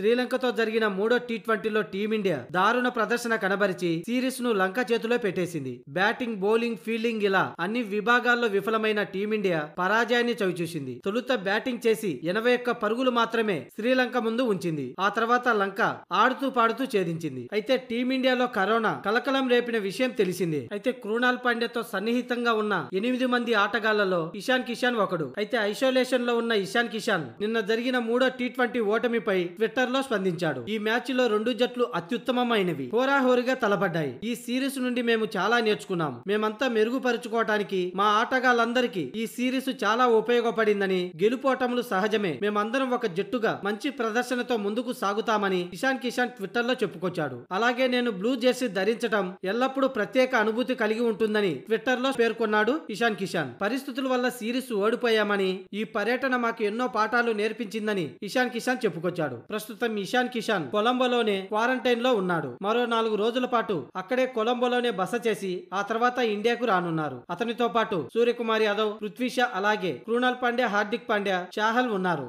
శ్రీలంకతో జరిగిన మూడో టీ ట్వంటీలో టీమిండియా దారుణ ప్రదర్శన కనబరిచి సిరీస్ ను లంక చేతిలో పెట్టేసింది బ్యాటింగ్ బౌలింగ్ ఫీల్డింగ్ ఇలా అన్ని విభాగాల్లో విఫలమైన టీమిండియా పరాజయాన్ని చవిచూసింది తొలుత బ్యాటింగ్ చేసి ఎనభై ఒక్క పరుగులు మాత్రమే శ్రీలంక ముందు ఉంచింది ఆ తర్వాత లంక ఆడుతూ పాడుతూ ఛేదించింది అయితే టీమిండియాలో కరోనా కలకలం రేపిన విషయం తెలిసింది అయితే కృణాల్ పాండ్యతో సన్నిహితంగా ఉన్న ఎనిమిది మంది ఆటగాళ్లలో ఇషాన్ కిషాన్ ఒకడు అయితే ఐసోలేషన్ లో ఉన్న ఇషాన్ కిషాన్ నిన్న జరిగిన మూడో టీ ట్వంటీ ఓటమిపై ట్విట్టర్ లో స్పందించాడు ఈ మ్యాచ్ లో రెండు జట్లు అత్యుత్తమమైనవి హోరాహోరిగా తలబడ్డాయి ఈ సిరీస్ నుండి మేము చాలా నేర్చుకున్నాం మేమంతా మెరుగుపరుచుకోవటానికి మా ఆటగాళ్ళందరికీ ఈ సిరీస్ చాలా ఉపయోగపడిందని గెలుపోటములు సహజమే మేమందరం ఒక జట్టుగా మంచి ప్రదర్శనతో ముందుకు సాగుతామని ఇషాన్ కిషాన్ ట్విట్టర్ లో చెప్పుకొచ్చాడు అలాగే నేను బ్లూ జెర్సీ ధరించడం ఎల్లప్పుడూ ప్రత్యేక అనుభూతి కలిగి ఉంటుందని ట్విట్టర్ లో పేర్కొన్నాడు ఇషాన్ కిషాన్ పరిస్థితుల వల్ల సిరీస్ ఓడిపోయామని ఈ పర్యటన మాకు ఎన్నో పాఠాలు నేర్పించిందని ఇషాన్ కిషాన్ చెప్పుకొచ్చాడు ప్రస్తుతం క్రితం ఇషాన్ కిషాన్ కొలంబోలోనే క్వారంటైన్ లో ఉన్నాడు మరో నాలుగు రోజుల పాటు అక్కడే కొలంబోలోనే బస చేసి ఆ తర్వాత ఇండియాకు రానున్నారు అతనితో పాటు సూర్యకుమార్ యాదవ్ పృథ్వీషా అలాగే కృణాల్ పాండ్యా హార్దిక్ పాండ్యా చాహల్ ఉన్నారు